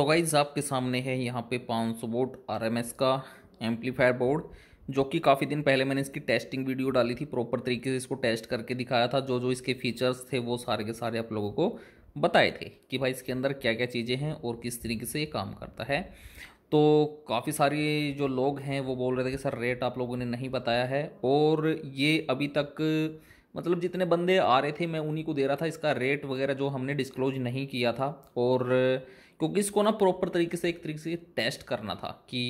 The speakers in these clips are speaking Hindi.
तो गाइज़ आपके सामने है यहाँ पे 500 एम एस का एम्पलीफायर बोर्ड जो कि काफ़ी दिन पहले मैंने इसकी टेस्टिंग वीडियो डाली थी प्रॉपर तरीके से इसको टेस्ट करके दिखाया था जो जो इसके फीचर्स थे वो सारे के सारे आप लोगों को बताए थे कि भाई इसके अंदर क्या क्या चीज़ें हैं और किस तरीके से ये काम करता है तो काफ़ी सारे जो लोग हैं वो बोल रहे थे कि सर रेट आप लोगों ने नहीं बताया है और ये अभी तक मतलब जितने बंदे आ रहे थे मैं उन्हीं को दे रहा था इसका रेट वगैरह जो हमने डिस्क्लोज नहीं किया था और क्योंकि इसको ना प्रॉपर तरीके से एक तरीके से टेस्ट करना था कि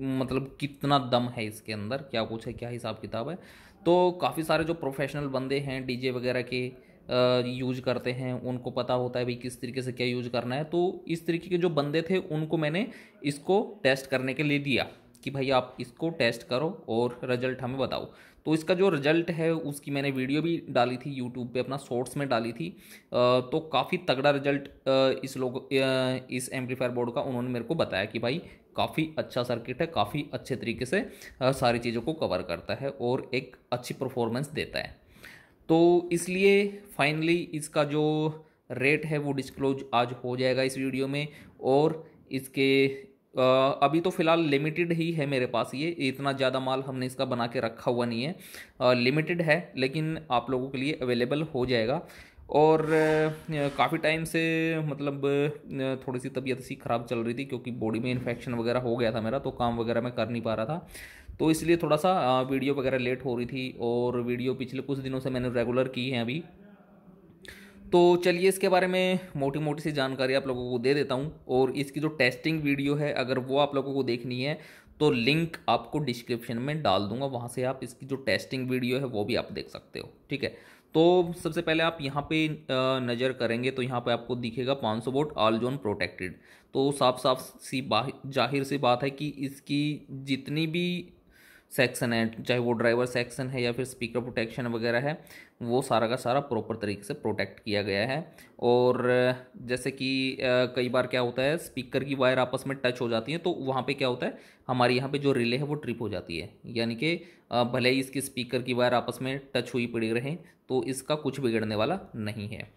मतलब कितना दम है इसके अंदर क्या कुछ है क्या हिसाब किताब है तो काफ़ी सारे जो प्रोफेशनल बंदे हैं डीजे वगैरह के यूज करते हैं उनको पता होता है भाई किस तरीके से क्या यूज करना है तो इस तरीके के जो बंदे थे उनको मैंने इसको टेस्ट करने के लिए दिया कि भाई आप इसको टेस्ट करो और रिजल्ट हमें बताओ तो इसका जो रिजल्ट है उसकी मैंने वीडियो भी डाली थी यूट्यूब पे अपना शॉर्ट्स में डाली थी तो काफ़ी तगड़ा रिजल्ट इस लोग इस एम्पलीफायर बोर्ड का उन्होंने मेरे को बताया कि भाई काफ़ी अच्छा सर्किट है काफ़ी अच्छे तरीके से सारी चीज़ों को कवर करता है और एक अच्छी परफॉर्मेंस देता है तो इसलिए फाइनली इसका जो रेट है वो डिस्क्लोज आज हो जाएगा इस वीडियो में और इसके अभी तो फ़िलहाल लिमिटेड ही है मेरे पास ये इतना ज़्यादा माल हमने इसका बना के रखा हुआ नहीं है लिमिटेड है लेकिन आप लोगों के लिए अवेलेबल हो जाएगा और काफ़ी टाइम से मतलब थोड़ी सी तबीयत सी ख़राब चल रही थी क्योंकि बॉडी में इन्फेक्शन वगैरह हो गया था मेरा तो काम वगैरह मैं कर नहीं पा रहा था तो इसलिए थोड़ा सा वीडियो वगैरह लेट हो रही थी और वीडियो पिछले कुछ दिनों से मैंने रेगुलर की है अभी तो चलिए इसके बारे में मोटी मोटी सी जानकारी आप लोगों को दे देता हूँ और इसकी जो टेस्टिंग वीडियो है अगर वो आप लोगों को देखनी है तो लिंक आपको डिस्क्रिप्शन में डाल दूंगा वहाँ से आप इसकी जो टेस्टिंग वीडियो है वो भी आप देख सकते हो ठीक है तो सबसे पहले आप यहाँ पे नज़र करेंगे तो यहाँ पे आपको दिखेगा 500 सौ वोट ऑल जोन प्रोटेक्टेड तो साफ साफ सी जाहिर सी बात है कि इसकी जितनी भी सेक्शन है चाहे वो ड्राइवर सेक्शन है या फिर स्पीकर प्रोटेक्शन वगैरह है वो सारा का सारा प्रॉपर तरीके से प्रोटेक्ट किया गया है और जैसे कि कई बार क्या होता है स्पीकर की वायर आपस में टच हो जाती है तो वहाँ पे क्या होता है हमारे यहाँ पे जो रिले है वो ट्रिप हो जाती है यानी कि भले ही इसकी स्पीकर की वायर आपस में टच हुई पड़ी रहें तो इसका कुछ बिगड़ने वाला नहीं है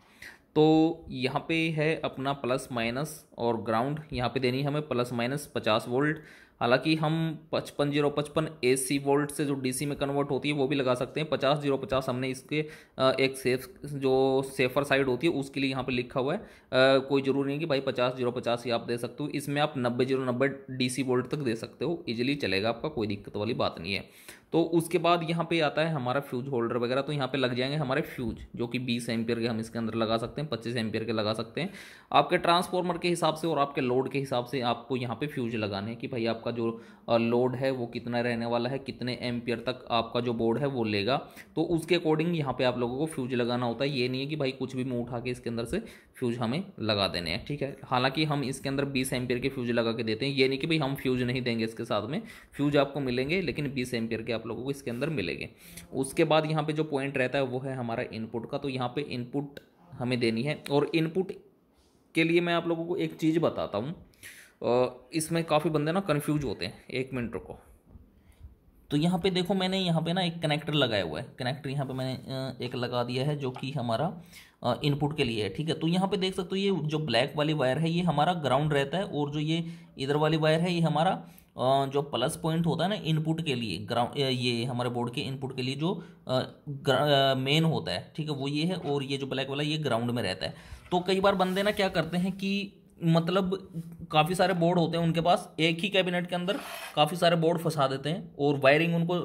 तो यहाँ पे है अपना प्लस माइनस और ग्राउंड यहाँ पे देनी है हमें प्लस माइनस पचास वोल्ट हालांकि हम पचपन जीरो पचपन ए सी वोल्ट से जो डीसी में कन्वर्ट होती है वो भी लगा सकते हैं पचास जीरो पचास हमने इसके एक सेफ जो सेफर साइड होती है उसके लिए यहाँ पे लिखा हुआ है कोई ज़रूरी नहीं कि भाई पचास जीरो पचास ही आप दे सकते हो इसमें आप नब्बे जीरो नब्बे डी सी वोल्ट तक दे सकते हो ईजिली चलेगा आपका कोई दिक्कत वाली बात नहीं है तो उसके बाद यहाँ पे आता है हमारा फ्यूज होल्डर वगैरह तो यहाँ पे लग जाएंगे हमारे फ्यूज जो कि 20 एम्पियर के हम इसके अंदर लगा सकते हैं 25 एम्पियर के लगा सकते हैं आपके ट्रांसफॉर्मर के हिसाब से और आपके लोड के हिसाब से आपको यहाँ पे फ्यूज लगाने हैं कि भाई आपका जो लोड है वो कितना रहने वाला है कितने एम्पियर तक आपका जो बोर्ड है वो लेगा तो उसके अकॉर्डिंग यहाँ पर आप लोगों को फ्यूज लगाना होता है ये नहीं है कि भाई कुछ भी मुँह उठा के इसके अंदर से फ्यूज हमें लगा देने हैं ठीक है हालांकि हम इसके अंदर बीस एम्पियर के फ्यूज लगा के देते हैं ये नहीं कि भाई हम फ्यूज नहीं देंगे इसके साथ में फ्यूज आपको मिलेंगे लेकिन बीस एम्पियर के आप आप लोगों को इसके अंदर मिलेंगे उसके बाद यहाँ पे जो पॉइंट रहता है वो है हमारा इनपुट का तो यहाँ पे इनपुट हमें देनी है और इनपुट के लिए मैं आप लोगों को एक चीज़ बताता हूँ इसमें काफ़ी बंदे ना कन्फ्यूज होते हैं एक मिनट रुको तो यहाँ पे देखो मैंने यहाँ पे ना एक कनेक्टर लगाया हुआ है कनेक्टर यहाँ पे मैंने एक लगा दिया है जो कि हमारा इनपुट के लिए है ठीक है तो यहाँ पे देख सकते हो ये जो ब्लैक वाली वायर है ये हमारा ग्राउंड रहता है और जो ये इधर वाली वायर है ये हमारा जो प्लस पॉइंट होता है ना इनपुट के लिए ग्राउंड ये हमारे बोर्ड के इनपुट के लिए जो मेन होता है ठीक है वो ये है और ये जो ब्लैक वाला ये ग्राउंड में रहता है तो कई बार बंदे ना क्या करते हैं कि मतलब काफ़ी सारे बोर्ड होते हैं उनके पास एक ही कैबिनेट के अंदर काफ़ी सारे बोर्ड फंसा देते हैं और वायरिंग उनको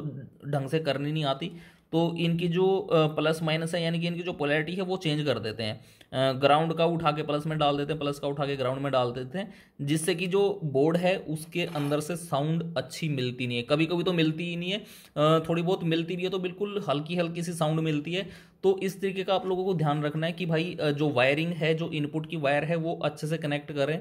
ढंग से करनी नहीं आती तो इनकी जो प्लस माइनस है यानी कि इनकी जो पोलैरिटी है वो चेंज कर देते हैं ग्राउंड का उठा के प्लस में डाल देते हैं प्लस का उठा के ग्राउंड में डाल देते हैं जिससे कि जो बोर्ड है उसके अंदर से साउंड अच्छी मिलती नहीं है कभी कभी तो मिलती ही नहीं है थोड़ी बहुत मिलती भी है तो बिल्कुल हल्की हल्की सी साउंड मिलती है तो इस तरीके का आप लोगों को ध्यान रखना है कि भाई जो वायरिंग है जो इनपुट की वायर है वो अच्छे से कनेक्ट करें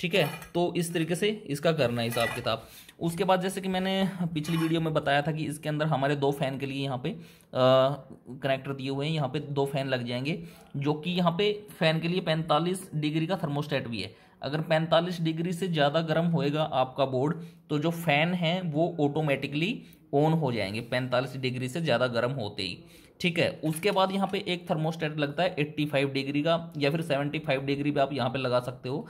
ठीक है तो इस तरीके से इसका करना है हिसाब किताब उसके बाद जैसे कि मैंने पिछली वीडियो में बताया था कि इसके अंदर हमारे दो फैन के लिए यहाँ पे कनेक्टर दिए हुए हैं यहाँ पे दो फैन लग जाएंगे जो कि यहाँ पे फैन के लिए 45 डिग्री का थर्मोस्टेट भी है अगर 45 डिग्री से ज़्यादा गर्म होएगा आपका बोर्ड तो जो फैन है वो ऑटोमेटिकली ऑन हो जाएंगे पैंतालीस डिग्री से ज़्यादा गर्म होते ही ठीक है उसके बाद यहाँ पे एक थर्मोस्टेट लगता है 85 डिग्री का या फिर 75 डिग्री भी आप यहाँ पे लगा सकते हो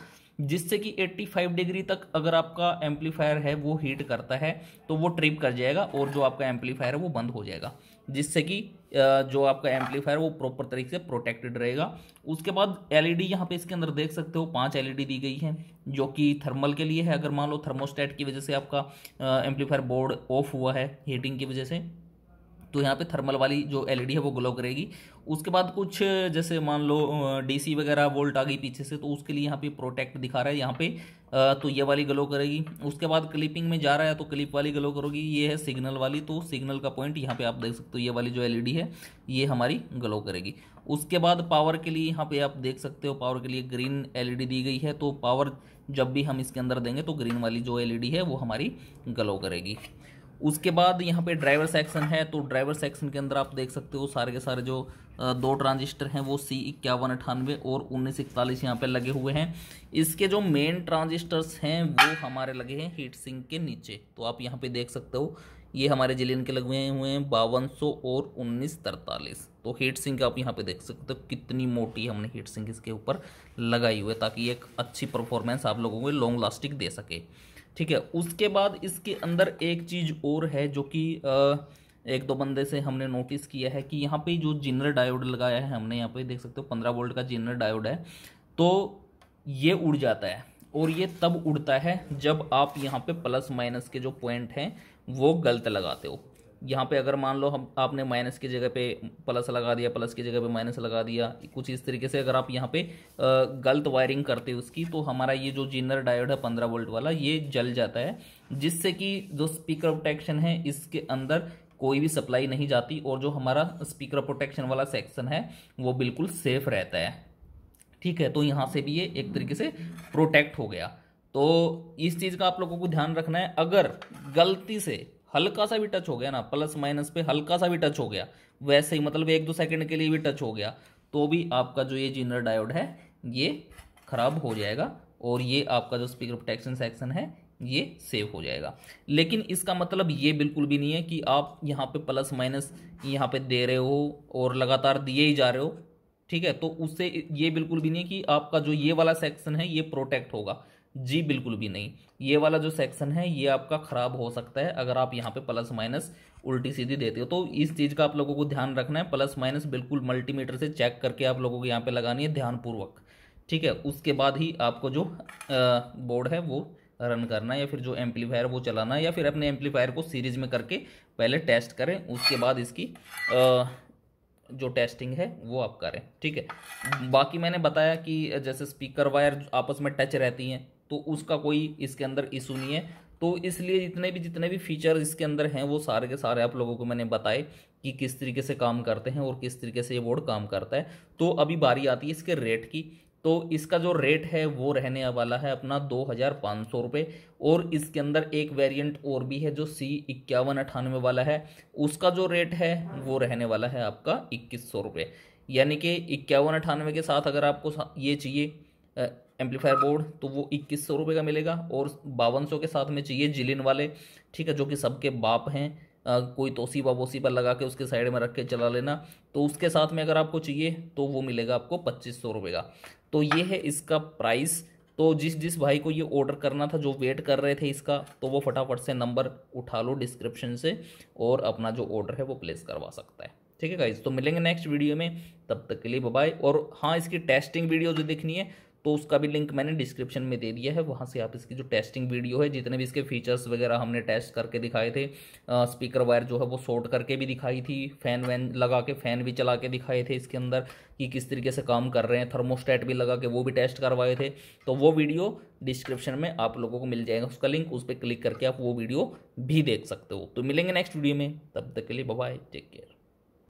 जिससे कि 85 डिग्री तक अगर आपका एम्पलीफायर है वो हीट करता है तो वो ट्रिप कर जाएगा और जो आपका एम्पलीफायर है वो बंद हो जाएगा जिससे कि जो आपका एम्पलीफायर वो प्रॉपर तरीके से प्रोटेक्टेड रहेगा उसके बाद एलईडी e यहाँ पे इसके अंदर देख सकते हो पांच एलईडी e दी गई है जो कि थर्मल के लिए है अगर मान लो थर्मोस्टेट की वजह से आपका एम्पलीफायर बोर्ड ऑफ हुआ है हीटिंग की वजह से तो यहाँ पे थर्मल वाली जो एलईडी है वो ग्लो करेगी उसके बाद कुछ जैसे मान लो डीसी वगैरह वोल्ट आ गई पीछे से तो उसके लिए यहाँ पे प्रोटेक्ट दिखा रहा है यहाँ पे तो ये वाली ग्लो करेगी उसके बाद क्लिपिंग में जा रहा है तो क्लिप वाली ग्लो करोगी ये है सिग्नल वाली तो सिग्नल का पॉइंट यहाँ पे आप देख सकते हो ये वाली जो एल है ये हमारी ग्लो करेगी उसके बाद पावर के लिए यहाँ पे आप देख सकते हो पावर के लिए ग्रीन एल दी गई है तो पावर जब भी हम इसके अंदर देंगे तो ग्रीन वाली जो एल है वो हमारी ग्लो करेगी उसके बाद यहाँ पे ड्राइवर सेक्शन है तो ड्राइवर सेक्शन के अंदर आप देख सकते हो सारे के सारे जो दो ट्रांजिस्टर हैं वो सी इक्यावन अठानवे और उन्नीस इकतालीस यहाँ पे लगे हुए हैं इसके जो मेन ट्रांजिस्टर्स हैं वो हमारे लगे हैं हीट सिंक के नीचे तो आप यहाँ पे देख सकते हो ये हमारे जिलेन के लगे हुए हैं बावन और उन्नीस तरतालीस तो हीट सिंक आप यहाँ पे देख सकते हो कितनी मोटी हमने हीट सिंक इसके ऊपर लगाई हुई है ताकि एक अच्छी परफॉर्मेंस आप लोगों को लॉन्ग लास्टिंग दे सके ठीक है उसके बाद इसके अंदर एक चीज़ और है जो कि एक दो बंदे से हमने नोटिस किया है कि यहाँ पे जो जिनर डायोड लगाया है हमने यहाँ पे देख सकते हो पंद्रह वोल्ट का जिनर डायोड है तो ये उड़ जाता है और ये तब उड़ता है जब आप यहाँ पे प्लस माइनस के जो पॉइंट हैं वो गलत लगाते हो यहाँ पे अगर मान लो हम आपने माइनस की जगह पे प्लस लगा दिया प्लस की जगह पे माइनस लगा दिया कुछ इस तरीके से अगर आप यहाँ पे गलत वायरिंग करते हो उसकी तो हमारा ये जो जिनर डायोड है पंद्रह वोल्ट वाला ये जल जाता है जिससे कि जो स्पीकर प्रोटेक्शन है इसके अंदर कोई भी सप्लाई नहीं जाती और जो हमारा स्पीकर प्रोटेक्शन वाला सेक्शन है वो बिल्कुल सेफ रहता है ठीक है तो यहाँ से भी ये एक तरीके से प्रोटेक्ट हो गया तो इस चीज़ का आप लोगों को ध्यान रखना है अगर गलती से हल्का सा भी टच हो गया ना प्लस माइनस पे हल्का सा भी टच हो गया वैसे ही मतलब एक दो सेकंड के लिए भी टच हो गया तो भी आपका जो ये जिनर डायोड है ये खराब हो जाएगा और ये आपका जो स्पीकर प्रोटेक्शन सेक्शन है ये सेव हो जाएगा लेकिन इसका मतलब ये बिल्कुल भी नहीं है कि आप यहाँ पे प्लस माइनस यहाँ पे दे रहे हो और लगातार दिए ही जा रहे हो ठीक है तो उससे ये बिल्कुल भी नहीं है कि आपका जो ये वाला सेक्शन है ये प्रोटेक्ट होगा जी बिल्कुल भी नहीं ये वाला जो सेक्शन है ये आपका ख़राब हो सकता है अगर आप यहाँ पे प्लस माइनस उल्टी सीधी देते हो तो इस चीज़ का आप लोगों को ध्यान रखना है प्लस माइनस बिल्कुल मल्टीमीटर से चेक करके आप लोगों को यहाँ पे लगानी है ध्यानपूर्वक ठीक है उसके बाद ही आपको जो बोर्ड है वो रन करना है या फिर जो एम्पलीफायर वो चलाना है या फिर अपने एम्पलीफायर को सीरीज में करके पहले टेस्ट करें उसके बाद इसकी आ, जो टेस्टिंग है वो आप करें ठीक है बाकी मैंने बताया कि जैसे स्पीकर वायर आपस में टच रहती हैं तो उसका कोई इसके अंदर इशू नहीं है तो इसलिए जितने भी जितने भी फीचर इसके अंदर हैं वो सारे के सारे आप लोगों को मैंने बताए कि किस तरीके से काम करते हैं और किस तरीके से ये बोर्ड काम करता है तो अभी बारी आती है इसके रेट की तो इसका जो रेट है वो रहने वाला है अपना दो हज़ार पाँच सौ रुपये और इसके अंदर एक वेरिएंट और भी है जो सी इक्यावन अठानवे वाला है उसका जो रेट है वो रहने वाला है आपका इक्कीस सौ रुपये यानी कि इक्यावन अठानवे के साथ अगर आपको ये चाहिए एम्पलीफायर बोर्ड तो वो इक्कीस सौ रुपये का मिलेगा और बावन सौ के साथ में चाहिए जिलिन वाले ठीक है जो कि सबके बाप हैं कोई कोई तोसीबा वोसीबा लगा के उसके साइड में रख के चला लेना तो उसके साथ में अगर आपको चाहिए तो वो मिलेगा आपको पच्चीस सौ रुपये का तो ये है इसका प्राइस तो जिस जिस भाई को ये ऑर्डर करना था जो वेट कर रहे थे इसका तो वो फटाफट से नंबर उठा लो डिस्क्रिप्शन से और अपना जो ऑर्डर है वो प्लेस करवा सकता है ठीक है गाइज तो मिलेंगे नेक्स्ट वीडियो में तब तक के लिए बाय और हाँ इसकी टेस्टिंग वीडियो जो देखनी है तो उसका भी लिंक मैंने डिस्क्रिप्शन में दे दिया है वहाँ से आप इसकी जो टेस्टिंग वीडियो है जितने भी इसके फीचर्स वगैरह हमने टेस्ट करके दिखाए थे स्पीकर वायर जो है वो शॉर्ट करके भी दिखाई थी फ़ैन वैन लगा के फ़ैन भी चला के दिखाए थे इसके अंदर कि किस तरीके से काम कर रहे हैं थर्मोस्टेट भी लगा के वो भी टेस्ट करवाए थे तो वो वीडियो डिस्क्रिप्शन में आप लोगों को मिल जाएगा उसका लिंक उस पर क्लिक करके आप वो वीडियो भी देख सकते हो तो मिलेंगे नेक्स्ट वीडियो में तब तक के लिए बाय टेक केयर